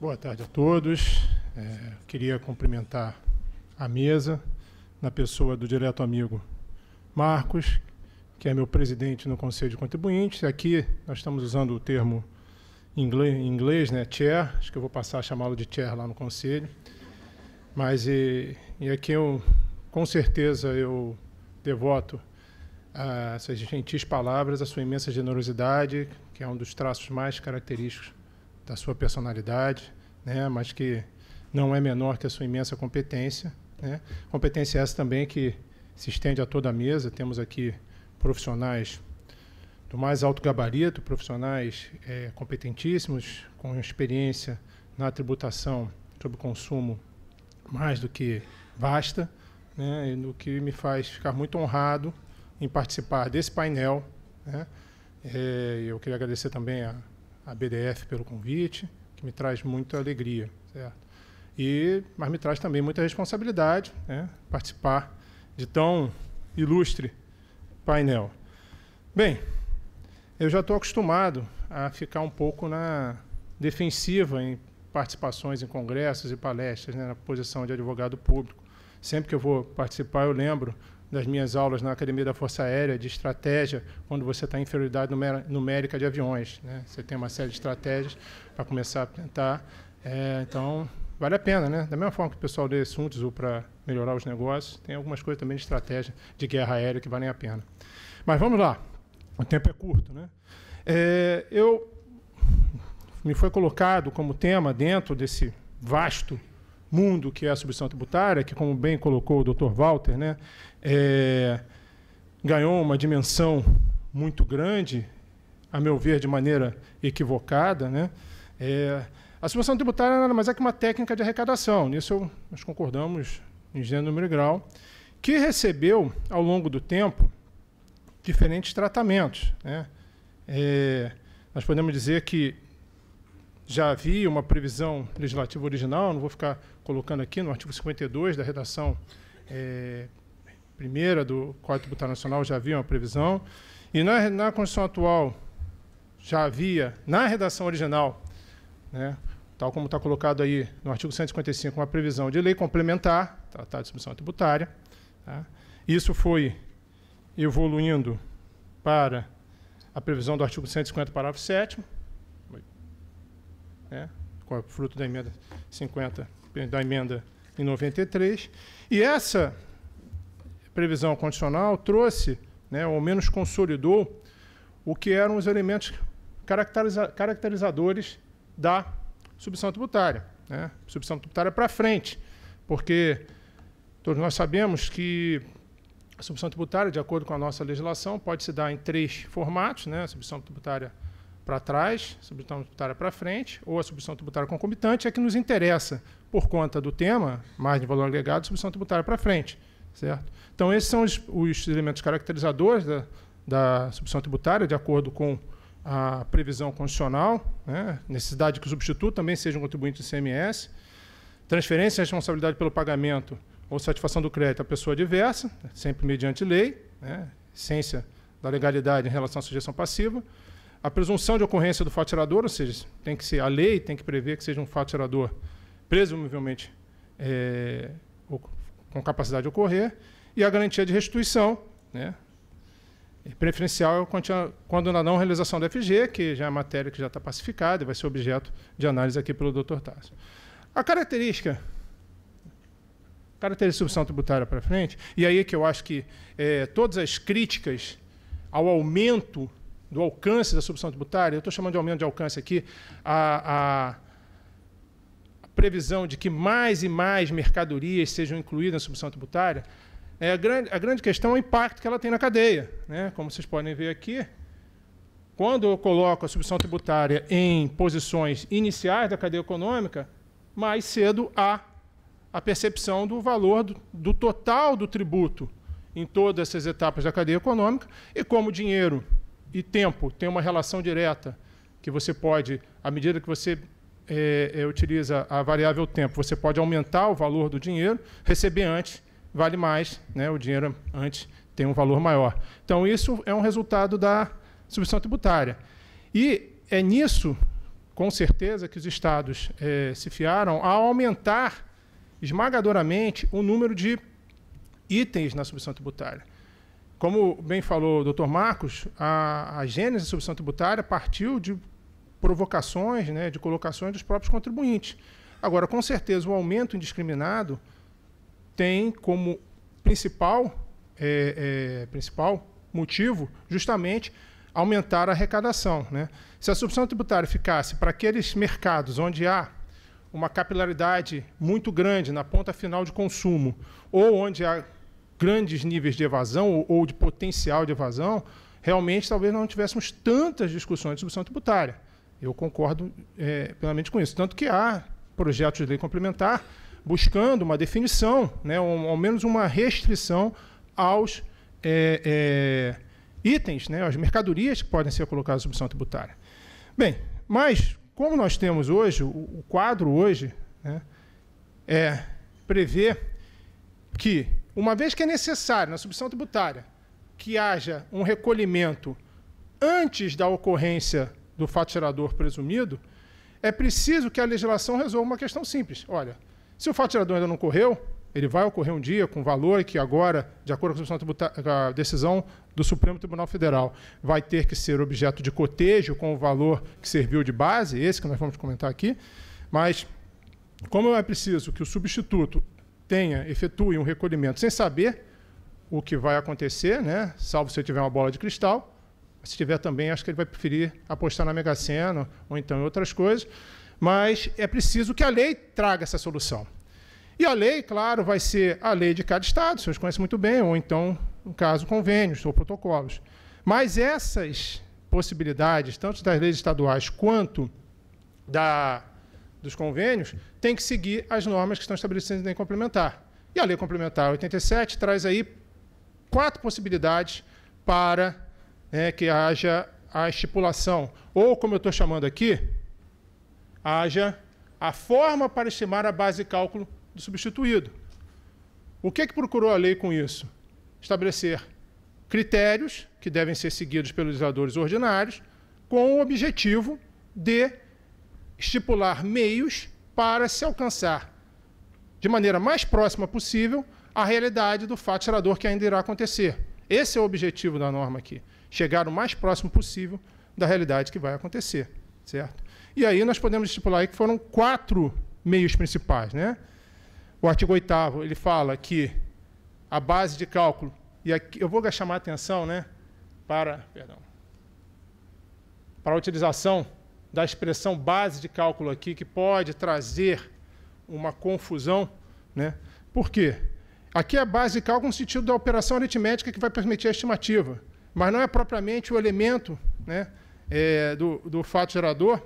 Boa tarde a todos. É, queria cumprimentar a mesa na pessoa do direto amigo Marcos, que é meu presidente no Conselho de Contribuintes. Aqui nós estamos usando o termo em inglês, inglês, né, chair, acho que eu vou passar a chamá-lo de chair lá no Conselho. Mas e, e aqui eu, com certeza eu devoto a essas gentis palavras, a sua imensa generosidade, que é um dos traços mais característicos da sua personalidade, né, mas que não é menor que a sua imensa competência. Né? Competência essa também que se estende a toda a mesa. Temos aqui profissionais do mais alto gabarito, profissionais é, competentíssimos, com experiência na tributação sobre consumo mais do que vasta, né? e no que me faz ficar muito honrado em participar desse painel. Né? É, eu queria agradecer também a a BDF pelo convite, que me traz muita alegria, certo? E, mas me traz também muita responsabilidade né? participar de tão ilustre painel. Bem, eu já estou acostumado a ficar um pouco na defensiva em participações em congressos e palestras, né? na posição de advogado público. Sempre que eu vou participar, eu lembro das minhas aulas na Academia da Força Aérea de estratégia, quando você está em inferioridade numérica de aviões. Né? Você tem uma série de estratégias para começar a tentar. É, então, vale a pena, né? Da mesma forma que o pessoal de Sun Tzu para melhorar os negócios, tem algumas coisas também de estratégia de guerra aérea que valem a pena. Mas vamos lá. O tempo é curto, né? É, eu me foi colocado como tema dentro desse vasto mundo que é a substituição tributária, que, como bem colocou o Dr. Walter, né, é, ganhou uma dimensão muito grande, a meu ver, de maneira equivocada. Né, é, a substituição tributária nada mais é que uma técnica de arrecadação, nisso nós concordamos em gênero número e grau, que recebeu, ao longo do tempo, diferentes tratamentos. Né? É, nós podemos dizer que já havia uma previsão legislativa original, não vou ficar colocando aqui no artigo 52 da redação é, primeira do Código Tributário Nacional, já havia uma previsão. E na, na Constituição atual, já havia, na redação original, né, tal como está colocado aí no artigo 155, uma previsão de lei complementar, tratado de submissão tributária. Tá? Isso foi evoluindo para a previsão do artigo 150, parágrafo 7 né, fruto da emenda 50 da emenda em 93. E essa previsão condicional trouxe, né, ou menos consolidou, o que eram os elementos caracteriza caracterizadores da subção tributária. Né? Subção tributária para frente, porque todos nós sabemos que a subção tributária, de acordo com a nossa legislação, pode se dar em três formatos, né? A subção tributária para trás, substituição tributária para frente, ou a substituição tributária concomitante, é que nos interessa por conta do tema, margem de valor agregado submissão tributária para frente. Certo? Então, esses são os, os elementos caracterizadores da, da submissão tributária, de acordo com a previsão constitucional, né? necessidade que o substituto também seja um contribuinte do CMS, transferência e responsabilidade pelo pagamento ou satisfação do crédito à pessoa diversa, sempre mediante lei, né? essência da legalidade em relação à sujeição passiva, a presunção de ocorrência do fatirador, ou seja, tem que ser a lei tem que prever que seja um fatirador presumivelmente é, com capacidade de ocorrer, e a garantia de restituição, né? preferencial é quando na não realização da FG, que já é matéria que já está pacificada e vai ser objeto de análise aqui pelo Dr. Tasso. A característica característica de substituição tributária para frente, e aí é que eu acho que é, todas as críticas ao aumento do alcance da substituição tributária, eu estou chamando de aumento de alcance aqui, a, a previsão de que mais e mais mercadorias sejam incluídas na submissão tributária, é, a, grande, a grande questão é o impacto que ela tem na cadeia. Né? Como vocês podem ver aqui, quando eu coloco a submissão tributária em posições iniciais da cadeia econômica, mais cedo há a percepção do valor do, do total do tributo em todas essas etapas da cadeia econômica, e como dinheiro e tempo têm uma relação direta, que você pode, à medida que você é, é, utiliza a variável tempo, você pode aumentar o valor do dinheiro, receber antes vale mais, né? o dinheiro antes tem um valor maior. Então, isso é um resultado da substituição tributária. E é nisso, com certeza, que os estados é, se fiaram a aumentar esmagadoramente o número de itens na substituição tributária. Como bem falou o doutor Marcos, a, a gênese da substituição tributária partiu de provocações, né, de colocações dos próprios contribuintes. Agora, com certeza, o aumento indiscriminado tem como principal, é, é, principal motivo justamente aumentar a arrecadação. Né? Se a subção tributária ficasse para aqueles mercados onde há uma capilaridade muito grande na ponta final de consumo, ou onde há grandes níveis de evasão ou, ou de potencial de evasão, realmente talvez não tivéssemos tantas discussões de subção tributária. Eu concordo é, plenamente com isso. Tanto que há projetos de lei complementar buscando uma definição, né, ou, ao menos uma restrição aos é, é, itens, né, às mercadorias que podem ser colocadas sob submissão tributária. Bem, mas como nós temos hoje, o, o quadro hoje né, é prever que, uma vez que é necessário na submissão tributária que haja um recolhimento antes da ocorrência do fato presumido, é preciso que a legislação resolva uma questão simples. Olha, se o fato ainda não ocorreu, ele vai ocorrer um dia com valor que agora, de acordo com a decisão do Supremo Tribunal Federal, vai ter que ser objeto de cotejo com o valor que serviu de base, esse que nós vamos comentar aqui, mas como é preciso que o substituto tenha, efetue um recolhimento sem saber o que vai acontecer, né? salvo se eu tiver uma bola de cristal, se tiver também, acho que ele vai preferir apostar na Mega Sena ou então em outras coisas. Mas é preciso que a lei traga essa solução. E a lei, claro, vai ser a lei de cada estado, vocês conhecem muito bem, ou então, no caso, convênios ou protocolos. Mas essas possibilidades, tanto das leis estaduais quanto da, dos convênios, têm que seguir as normas que estão estabelecidas na lei complementar. E a lei complementar 87 traz aí quatro possibilidades para é que haja a estipulação, ou como eu estou chamando aqui, haja a forma para estimar a base de cálculo do substituído. O que, é que procurou a lei com isso? Estabelecer critérios que devem ser seguidos pelos legisladores ordinários com o objetivo de estipular meios para se alcançar de maneira mais próxima possível a realidade do fato gerador que ainda irá acontecer. Esse é o objetivo da norma aqui chegar o mais próximo possível da realidade que vai acontecer, certo? E aí nós podemos estipular que foram quatro meios principais, né? O artigo 8 ele fala que a base de cálculo, e aqui eu vou chamar a atenção, né, para, perdão, para a utilização da expressão base de cálculo aqui, que pode trazer uma confusão, né? Por quê? Aqui é a base de cálculo no sentido da operação aritmética que vai permitir a estimativa mas não é propriamente o elemento né, é, do, do fato gerador,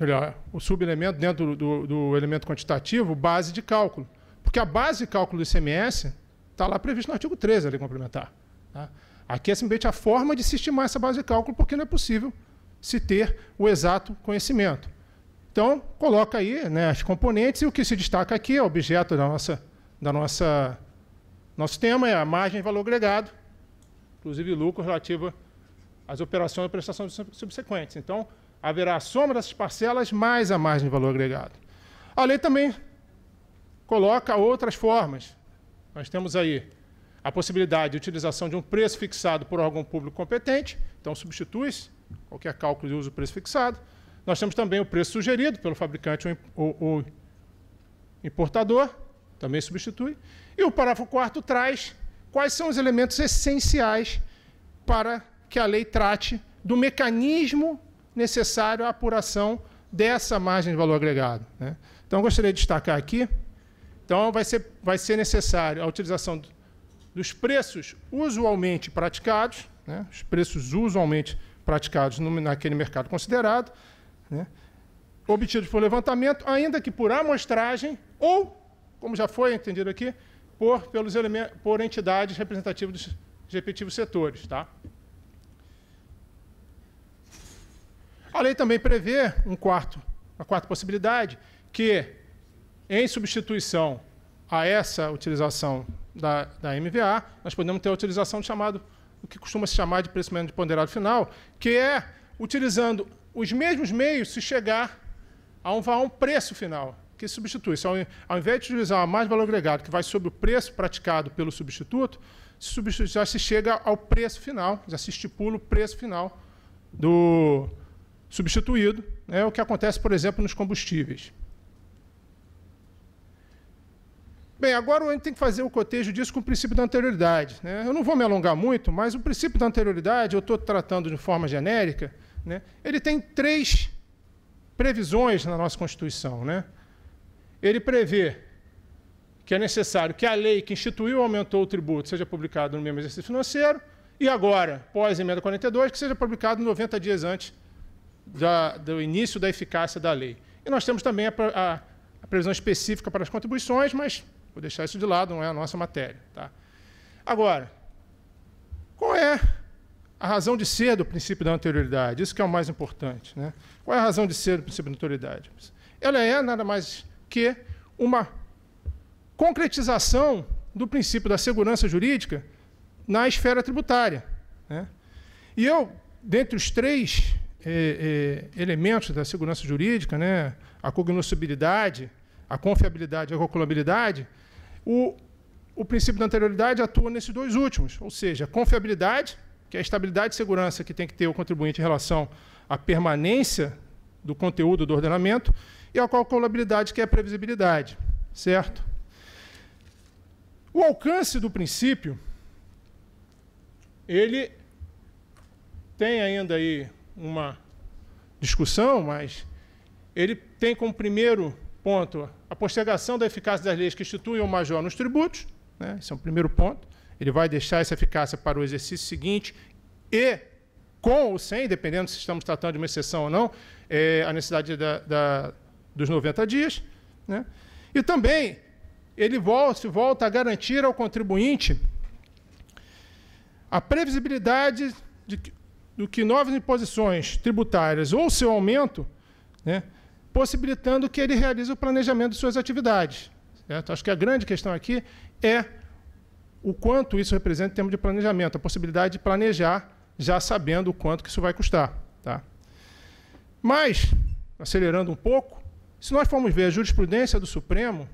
melhor, o subelemento dentro do, do, do, elemento quantitativo, base de cálculo. Porque a base de cálculo do ICMS está lá prevista no artigo 13 ali complementar. Tá? Aqui é simplesmente a forma de se estimar essa base de cálculo, porque não é possível se ter o exato conhecimento. Então, coloca aí né, as componentes e o que se destaca aqui, é objeto da nossa, da nossa nosso tema é a margem de valor agregado, inclusive lucro relativo às operações e prestações subsequentes. Então, haverá a soma dessas parcelas mais a margem de valor agregado. A lei também coloca outras formas. Nós temos aí a possibilidade de utilização de um preço fixado por órgão público competente, então substitui-se qualquer cálculo de uso do preço fixado. Nós temos também o preço sugerido pelo fabricante ou, ou importador, também substitui. E o parágrafo 4 traz quais são os elementos essenciais para que a lei trate do mecanismo necessário à apuração dessa margem de valor agregado. Né? Então, gostaria de destacar aqui. Então, vai ser, vai ser necessário a utilização dos preços usualmente praticados, né? os preços usualmente praticados no, naquele mercado considerado, né? obtidos por levantamento, ainda que por amostragem ou, como já foi entendido aqui, por, pelos por entidades representativas dos respectivos setores. Tá? A lei também prevê um quarto, a quarta possibilidade, que, em substituição a essa utilização da, da MVA, nós podemos ter a utilização do chamado, o que costuma se chamar de preço médio ponderado final, que é utilizando os mesmos meios se chegar a um, a um preço final que substitui-se. Ao, ao invés de utilizar mais valor agregado, que vai sobre o preço praticado pelo substituto, já se chega ao preço final, já se estipula o preço final do substituído. É o que acontece, por exemplo, nos combustíveis. Bem, agora a gente tem que fazer o cotejo disso com o princípio da anterioridade. Né? Eu não vou me alongar muito, mas o princípio da anterioridade, eu estou tratando de forma genérica, né? ele tem três previsões na nossa Constituição. Né? ele prevê que é necessário que a lei que instituiu ou aumentou o tributo seja publicada no mesmo exercício financeiro e agora, pós emenda 42, que seja publicado 90 dias antes da, do início da eficácia da lei. E nós temos também a, a, a, previsão específica para as contribuições, mas vou deixar isso de lado, não é a nossa matéria. Tá? Agora, qual é a razão de ser do princípio da anterioridade? Isso que é o mais importante. Né? Qual é a razão de ser do princípio da anterioridade? Ela é nada mais que uma concretização do princípio da segurança jurídica na esfera tributária. Né? E eu, dentre os três é, é, elementos da segurança jurídica, né, a cognoscibilidade, a confiabilidade e a calculabilidade, o, o princípio da anterioridade atua nesses dois últimos, ou seja, confiabilidade, que é a estabilidade e segurança que tem que ter o contribuinte em relação à permanência do conteúdo do ordenamento, e a calculabilidade, que é a previsibilidade, certo? O alcance do princípio, ele tem ainda aí uma discussão, mas ele tem como primeiro ponto a postergação da eficácia das leis que instituem o major nos tributos, né? esse é o primeiro ponto. Ele vai deixar essa eficácia para o exercício seguinte e com ou sem, dependendo se estamos tratando de uma exceção ou não, é, a necessidade da, da, dos 90 dias. Né? E também ele volta, se volta a garantir ao contribuinte a previsibilidade de que, do que novas imposições tributárias ou seu aumento, né, possibilitando que ele realize o planejamento de suas atividades. Certo? Acho que a grande questão aqui é o quanto isso representa em termos de planejamento, a possibilidade de planejar já sabendo o quanto que isso vai custar. Tá? Mas, acelerando um pouco, se nós formos ver a jurisprudência do Supremo,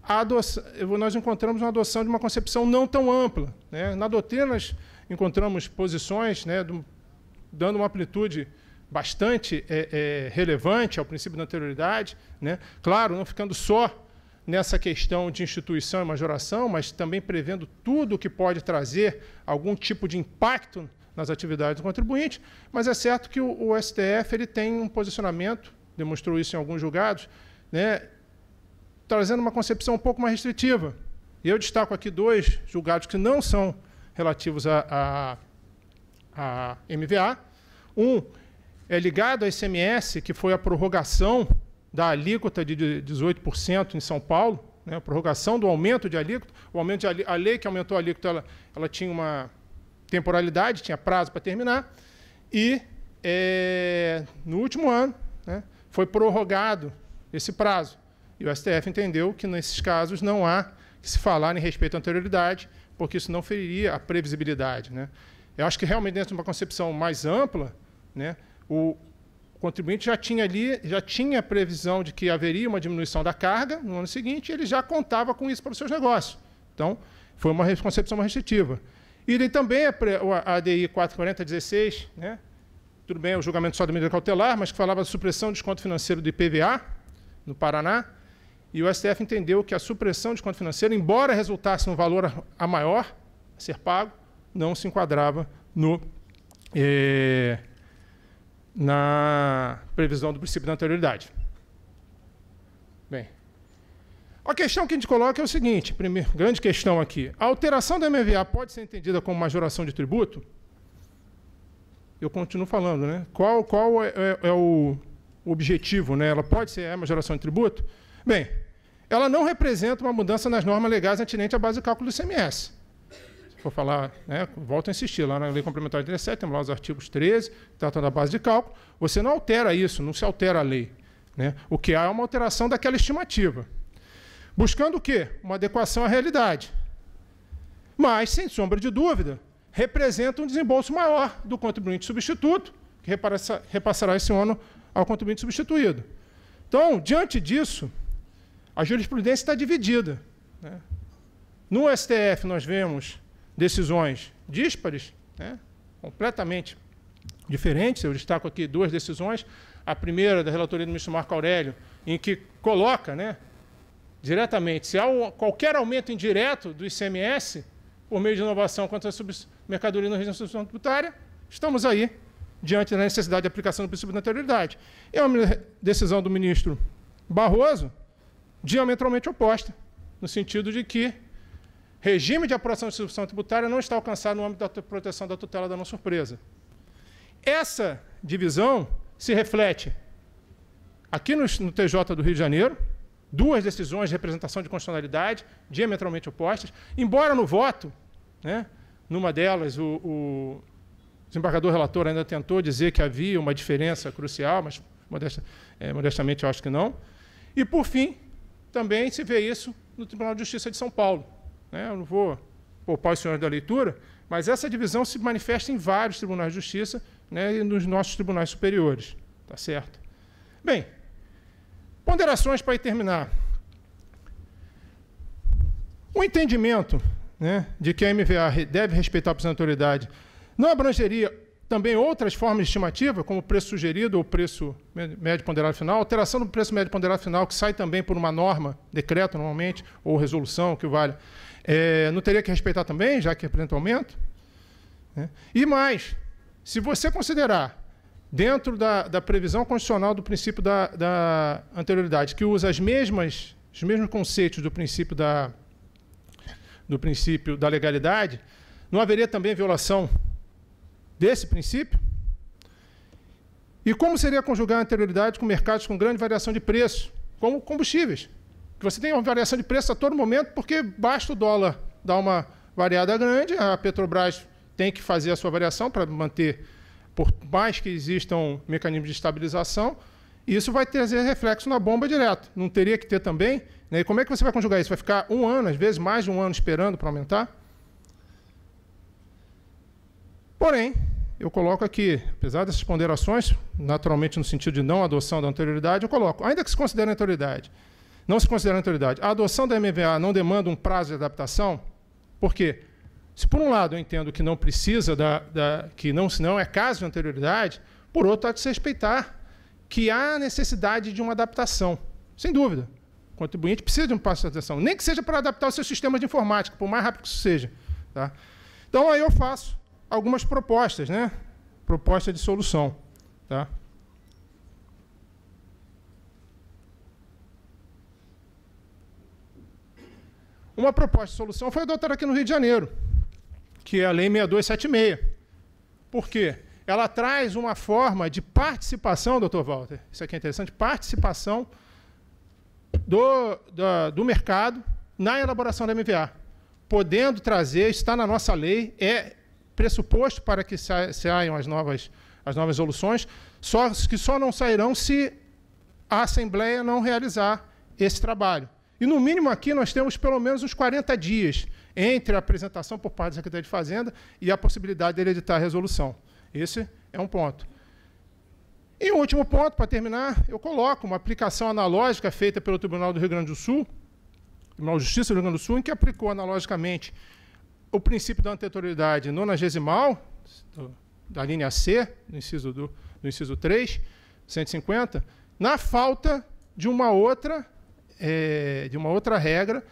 adoção, nós encontramos uma adoção de uma concepção não tão ampla. Né? Na doutrina, nós encontramos posições né, do, dando uma amplitude bastante é, é, relevante ao princípio da anterioridade, né? claro, não ficando só nessa questão de instituição e majoração, mas também prevendo tudo o que pode trazer algum tipo de impacto nas atividades do contribuinte, mas é certo que o, o STF ele tem um posicionamento demonstrou isso em alguns julgados, né, trazendo uma concepção um pouco mais restritiva. E eu destaco aqui dois julgados que não são relativos a, a, a MVA. Um é ligado à ICMS, que foi a prorrogação da alíquota de 18% em São Paulo, né, a prorrogação do aumento de alíquota. O aumento de alíquota, a lei que aumentou a alíquota, ela, ela tinha uma temporalidade, tinha prazo para terminar. E é, no último ano, né, foi prorrogado esse prazo. E o STF entendeu que, nesses casos, não há que se falar em respeito à anterioridade, porque isso não feriria a previsibilidade. Né? Eu acho que, realmente, dentro de uma concepção mais ampla, né, o contribuinte já tinha ali, já tinha previsão de que haveria uma diminuição da carga no ano seguinte, e ele já contava com isso para os seus negócios. Então, foi uma concepção mais restritiva. E ele também, a ADI 44016, né, tudo bem, é o julgamento só da medida cautelar, mas que falava da supressão de desconto financeiro do IPVA, no Paraná, e o STF entendeu que a supressão de desconto financeiro, embora resultasse num valor a maior a ser pago, não se enquadrava no, eh, na previsão do princípio da anterioridade. Bem, a questão que a gente coloca é o seguinte, primeira grande questão aqui, a alteração do MVA pode ser entendida como majoração de tributo? eu continuo falando, né? Qual, qual é, é, é o objetivo, né? Ela pode ser é uma geração de tributo? Bem, ela não representa uma mudança nas normas legais atinentes à base de cálculo do ICMS. Se for falar, né, volto a insistir, lá na Lei Complementar de 17, temos lá os artigos 13, tratando da base de cálculo, você não altera isso, não se altera a lei. Né? O que há é uma alteração daquela estimativa. Buscando o quê? Uma adequação à realidade. Mas, sem sombra de dúvida, representa um desembolso maior do contribuinte substituto, que repassará esse ano ao contribuinte substituído. Então, diante disso, a jurisprudência está dividida. Né? No STF, nós vemos decisões díspares, né? completamente diferentes. Eu destaco aqui duas decisões. A primeira, da relatoria do ministro Marco Aurélio, em que coloca né, diretamente, se há qualquer aumento indireto do ICMS, por meio de inovação contra a mercadoria no regime de substituição tributária, estamos aí diante da necessidade de aplicação do princípio da anterioridade. É uma decisão do ministro Barroso diametralmente oposta, no sentido de que regime de apuração de substituição tributária não está alcançado no âmbito da proteção da tutela da não surpresa. Essa divisão se reflete aqui no, no TJ do Rio de Janeiro, duas decisões de representação de constitucionalidade diametralmente opostas, embora no voto, né, numa delas o, o desembargador relator ainda tentou dizer que havia uma diferença crucial, mas modesta, é, modestamente eu acho que não. E, por fim, também se vê isso no Tribunal de Justiça de São Paulo. Né? Eu não vou poupar os senhores da leitura, mas essa divisão se manifesta em vários tribunais de justiça né, e nos nossos tribunais superiores. Tá certo? Bem, Ponderações para terminar. O entendimento né, de que a MVA deve respeitar a opcionalidade não abrangeria também outras formas de estimativa, como o preço sugerido ou preço médio ponderado final, alteração do preço médio ponderado final, que sai também por uma norma, decreto normalmente, ou resolução, que vale, é, não teria que respeitar também, já que representa aumento. Né? E mais, se você considerar dentro da, da previsão constitucional do princípio da, da anterioridade, que usa as mesmas, os mesmos conceitos do princípio da, do princípio da legalidade, não haveria também violação desse princípio? E como seria conjugar a anterioridade com mercados com grande variação de preço, como combustíveis? Que você tem uma variação de preço a todo momento, porque basta o dólar dar uma variada grande, a Petrobras tem que fazer a sua variação para manter por mais que existam mecanismos de estabilização, isso vai trazer reflexo na bomba direto. Não teria que ter também? Né? E como é que você vai conjugar isso? Vai ficar um ano, às vezes mais de um ano, esperando para aumentar? Porém, eu coloco aqui, apesar dessas ponderações, naturalmente no sentido de não adoção da anterioridade, eu coloco, ainda que se considere anterioridade, não se considere anterioridade, a adoção da MVA não demanda um prazo de adaptação? Por quê? Se por um lado eu entendo que não precisa da, da que não se não é caso de anterioridade, por outro há de se respeitar que há necessidade de uma adaptação, sem dúvida. O contribuinte precisa de um passo de adaptação, nem que seja para adaptar o seu sistema de informática, por mais rápido que isso seja. Tá? Então aí eu faço algumas propostas, né? Proposta de solução, tá? Uma proposta de solução foi adotada aqui no Rio de Janeiro que é a Lei 6276. Por quê? Ela traz uma forma de participação, doutor Walter, isso aqui é interessante, participação do, do, do mercado na elaboração da MVA. Podendo trazer, está na nossa lei, é pressuposto para que saiam as novas, as novas soluções, só, que só não sairão se a Assembleia não realizar esse trabalho. E, no mínimo, aqui nós temos pelo menos uns 40 dias entre a apresentação por parte da Secretaria de Fazenda e a possibilidade dele editar a resolução. Esse é um ponto. E o último ponto, para terminar, eu coloco uma aplicação analógica feita pelo Tribunal do Rio Grande do Sul, Tribunal de Justiça do Rio Grande do Sul, em que aplicou analogicamente o princípio da anterioridade nonagesimal, da linha C, do inciso, do, inciso 3, 150, na falta de uma outra, é, de uma outra regra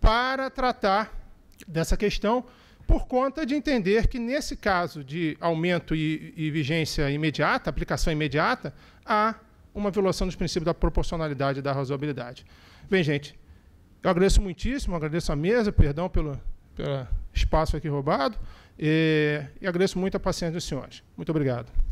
para tratar dessa questão, por conta de entender que, nesse caso de aumento e, e vigência imediata, aplicação imediata, há uma violação dos princípios da proporcionalidade e da razoabilidade. Bem, gente, eu agradeço muitíssimo, agradeço a mesa, perdão pelo, pelo espaço aqui roubado, e, e agradeço muito a paciência dos senhores. Muito obrigado.